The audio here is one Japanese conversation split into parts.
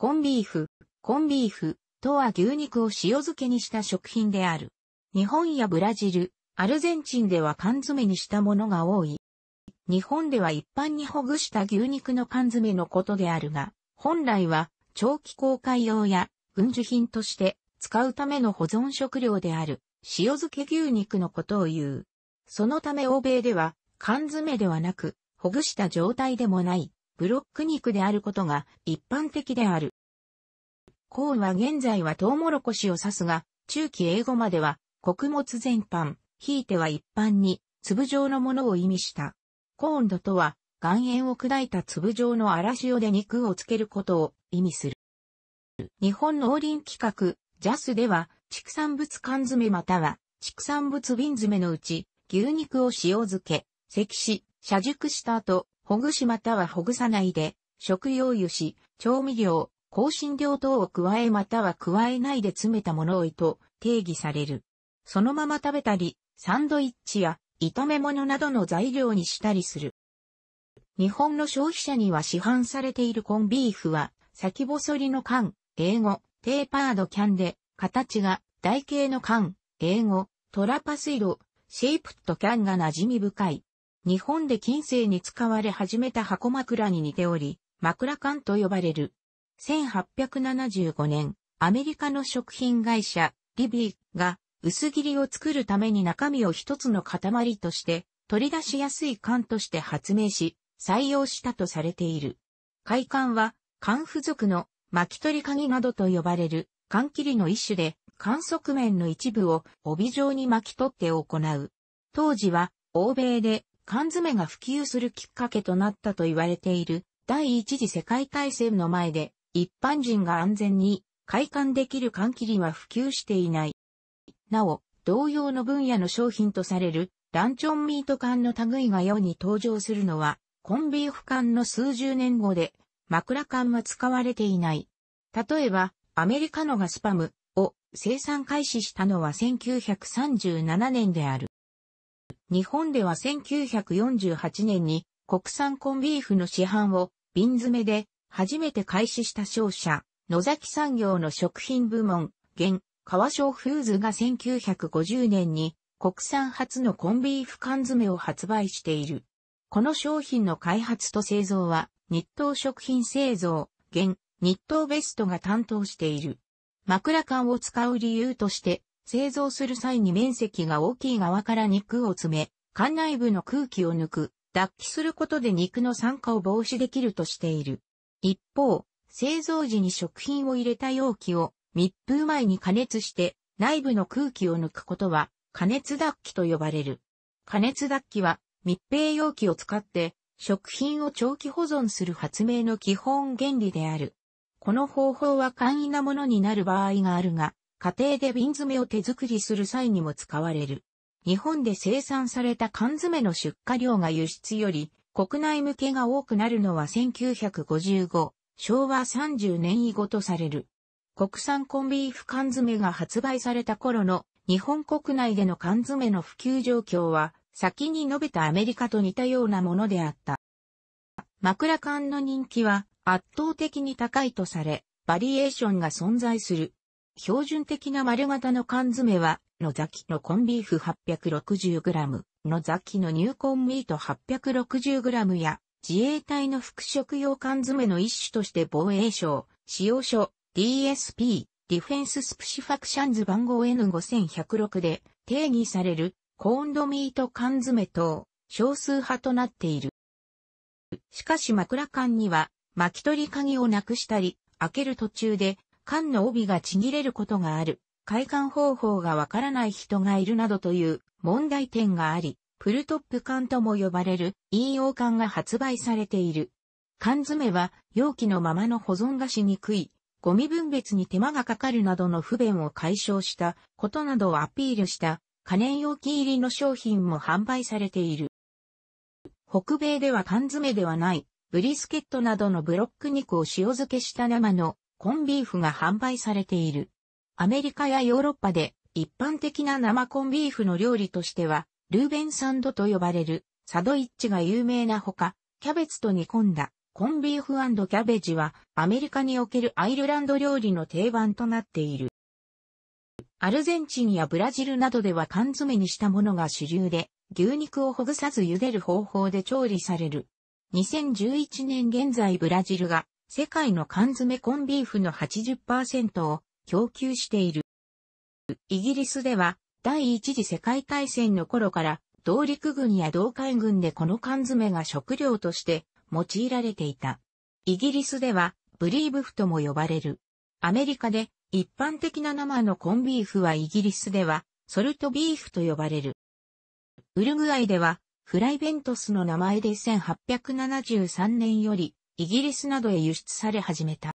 コンビーフ、コンビーフとは牛肉を塩漬けにした食品である。日本やブラジル、アルゼンチンでは缶詰にしたものが多い。日本では一般にほぐした牛肉の缶詰のことであるが、本来は長期公開用や軍需品として使うための保存食料である塩漬け牛肉のことを言う。そのため欧米では缶詰ではなくほぐした状態でもないブロック肉であることが一般的である。コーンは現在はトウモロコシを指すが、中期英語までは穀物全般、ひいては一般に粒状のものを意味した。コーンドとは岩塩を砕いた粒状の荒塩で肉をつけることを意味する。日本農林規格、ジャスでは畜産物缶詰または畜産物瓶詰のうち牛肉を塩漬け、石し、射熟した後、ほぐしまたはほぐさないで、食用油脂、調味料、香辛料等を加えまたは加えないで詰めたものをと定義される。そのまま食べたり、サンドイッチや炒め物などの材料にしたりする。日本の消費者には市販されているコンビーフは、先細りの缶、英語、テーパードキャンで、形が台形の缶、英語、トラパス色、シェイプットキャンが馴染み深い。日本で近世に使われ始めた箱枕に似ており、枕缶と呼ばれる。1875年、アメリカの食品会社、リビーが薄切りを作るために中身を一つの塊として取り出しやすい缶として発明し、採用したとされている。開缶は、缶付属の巻き取り鍵などと呼ばれる缶切りの一種で、缶側面の一部を帯状に巻き取って行う。当時は、欧米で缶詰が普及するきっかけとなったと言われている第一次世界大戦の前で一般人が安全に開館できる缶切りは普及していない。なお、同様の分野の商品とされるランチョンミート缶の類が世に登場するのはコンビーフ缶の数十年後で枕缶は使われていない。例えば、アメリカのがスパムを生産開始したのは1937年である。日本では1948年に国産コンビーフの市販を瓶詰めで初めて開始した商社、野崎産業の食品部門、現、川商フーズが1950年に国産初のコンビーフ缶詰を発売している。この商品の開発と製造は日東食品製造、現、日東ベストが担当している。枕缶を使う理由として、製造する際に面積が大きい側から肉を詰め、管内部の空気を抜く、脱気することで肉の酸化を防止できるとしている。一方、製造時に食品を入れた容器を密封前に加熱して内部の空気を抜くことは加熱脱気と呼ばれる。加熱脱気は密閉容器を使って食品を長期保存する発明の基本原理である。この方法は簡易なものになる場合があるが、家庭で瓶詰を手作りする際にも使われる。日本で生産された缶詰の出荷量が輸出より国内向けが多くなるのは1955、昭和30年以後とされる。国産コンビーフ缶詰が発売された頃の日本国内での缶詰の普及状況は先に述べたアメリカと似たようなものであった。枕缶の人気は圧倒的に高いとされ、バリエーションが存在する。標準的な丸型の缶詰は、野崎のコンビーフ 860g、野崎のニューコンミート 860g や、自衛隊の服飾用缶詰の一種として防衛省、使用書、DSP、ディフェンススプシファクションズ番号 N5106 で定義されるコーンドミート缶詰等、少数派となっている。しかし枕缶には巻き取り鍵をなくしたり、開ける途中で缶の帯がちぎれることがある、開缶方法がわからない人がいるなどという問題点があり、プルトップ缶とも呼ばれる EO 缶が発売されている。缶詰は容器のままの保存がしにくい、ゴミ分別に手間がかかるなどの不便を解消したことなどをアピールした可燃容器入りの商品も販売されている。北米では缶詰ではない、ブリスケットなどのブロック肉を塩漬けした生のコンビーフが販売されている。アメリカやヨーロッパで一般的な生コンビーフの料理としては、ルーベンサンドと呼ばれるサドイッチが有名なほか、キャベツと煮込んだコンビーフキャベジはアメリカにおけるアイルランド料理の定番となっている。アルゼンチンやブラジルなどでは缶詰にしたものが主流で、牛肉をほぐさず茹でる方法で調理される。2011年現在ブラジルが世界の缶詰コンビーフの80%を供給している。イギリスでは第一次世界大戦の頃から同陸軍や同海軍でこの缶詰が食料として用いられていた。イギリスではブリーブフとも呼ばれる。アメリカで一般的な生のコンビーフはイギリスではソルトビーフと呼ばれる。ウルグアイではフライベントスの名前で1873年よりイギリスなどへ輸出され始めた。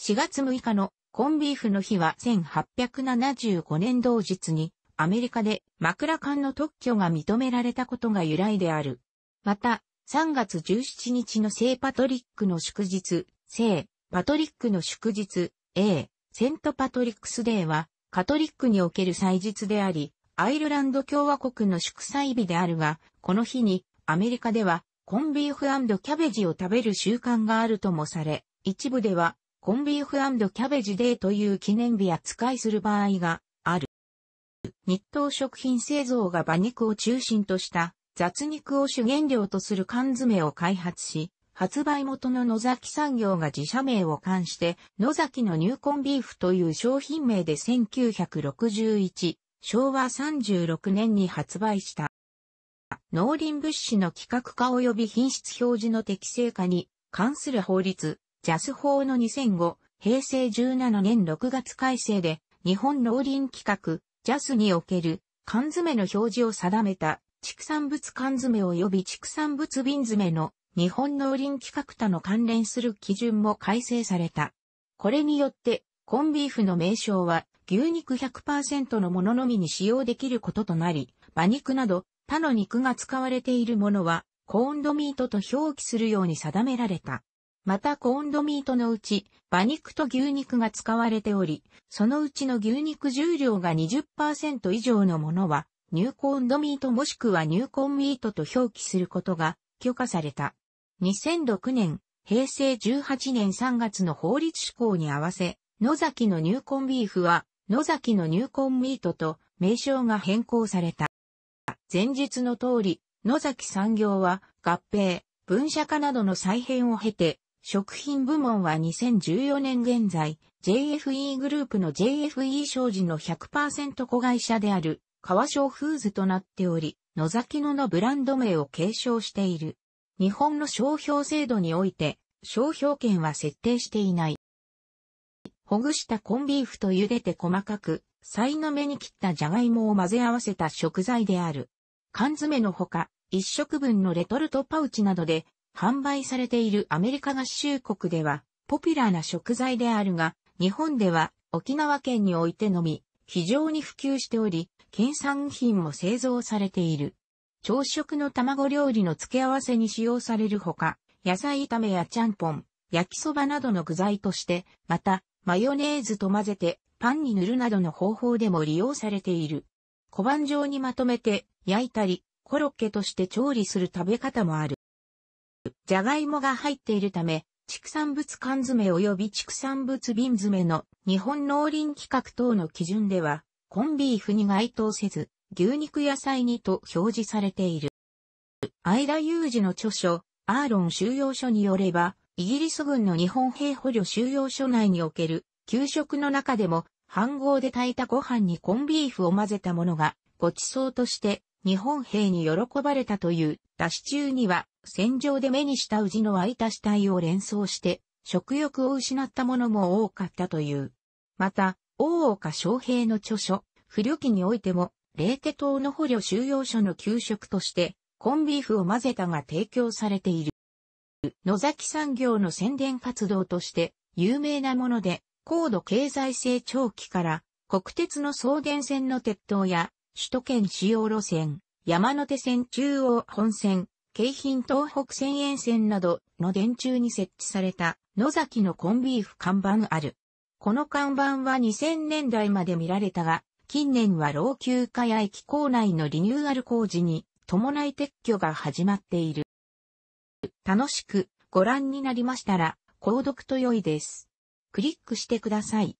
4月6日のコンビーフの日は1875年同日にアメリカで枕缶の特許が認められたことが由来である。また、3月17日の聖パトリックの祝日、聖パトリックの祝日、A、セントパトリックスデーはカトリックにおける祭日であり、アイルランド共和国の祝祭日であるが、この日にアメリカではコンビーフキャベジを食べる習慣があるともされ、一部では、コンビーフキャベジデーという記念日扱いする場合がある。日東食品製造が馬肉を中心とした雑肉を主原料とする缶詰を開発し、発売元の野崎産業が自社名を冠して、野崎のニューコンビーフという商品名で1961、昭和36年に発売した。農林物資の規格化及び品質表示の適正化に関する法律、ジャス法の2005、平成17年6月改正で、日本農林規格、ジャスにおける缶詰の表示を定めた、畜産物缶詰及び畜産物瓶詰の日本農林規格他の関連する基準も改正された。これによって、コンビーフの名称は牛肉100%のもののみに使用できることとなり、馬肉など他の肉が使われているものは、コーンドミートと表記するように定められた。またコーンドミートのうち、馬肉と牛肉が使われており、そのうちの牛肉重量が20%以上のものは、ニューコーンドミートもしくはニューコーンミートと表記することが許可された。2006年、平成18年3月の法律施行に合わせ、野崎のニューコンビーフは、野崎のニューコンミートと名称が変更された。前述の通り、野崎産業は合併、分社化などの再編を経て、食品部門は2014年現在、JFE グループの JFE 商事の100%子会社である、川商フーズとなっており、野崎野のブランド名を継承している。日本の商標制度において、商標権は設定していない。ほぐしたコンビーフと茹でて細かく、菜の目に切ったジャガイモを混ぜ合わせた食材である。缶詰のほか、一食分のレトルトパウチなどで販売されているアメリカ合衆国ではポピュラーな食材であるが、日本では沖縄県においてのみ非常に普及しており、県産品も製造されている。朝食の卵料理の付け合わせに使用されるほか、野菜炒めやちゃんぽん、焼きそばなどの具材として、また、マヨネーズと混ぜてパンに塗るなどの方法でも利用されている。小判状にまとめて焼いたり、コロッケとして調理する食べ方もある。じゃがいもが入っているため、畜産物缶詰及び畜産物瓶詰の日本農林規格等の基準では、コンビーフに該当せず、牛肉野菜にと表示されている。アイダ・ユージの著書、アーロン収容所によれば、イギリス軍の日本兵捕虜収容所内における給食の中でも飯盒で炊いたご飯にコンビーフを混ぜたものが、ご馳走として日本兵に喜ばれたという、出し中には、戦場で目にしたうじの湧いた死体を連想して、食欲を失ったものも多かったという。また、大岡昌平の著書、不慮記においても、霊家島の捕虜収容所の給食として、コンビーフを混ぜたが提供されている。野崎産業の宣伝活動として、有名なもので、高度経済成長期から国鉄の送電線の鉄塔や首都圏主要路線、山手線中央本線、京浜東北線沿線などの電柱に設置された野崎のコンビーフ看板ある。この看板は2000年代まで見られたが、近年は老朽化や駅構内のリニューアル工事に伴い撤去が始まっている。楽しくご覧になりましたら、購読と良いです。クリックしてください。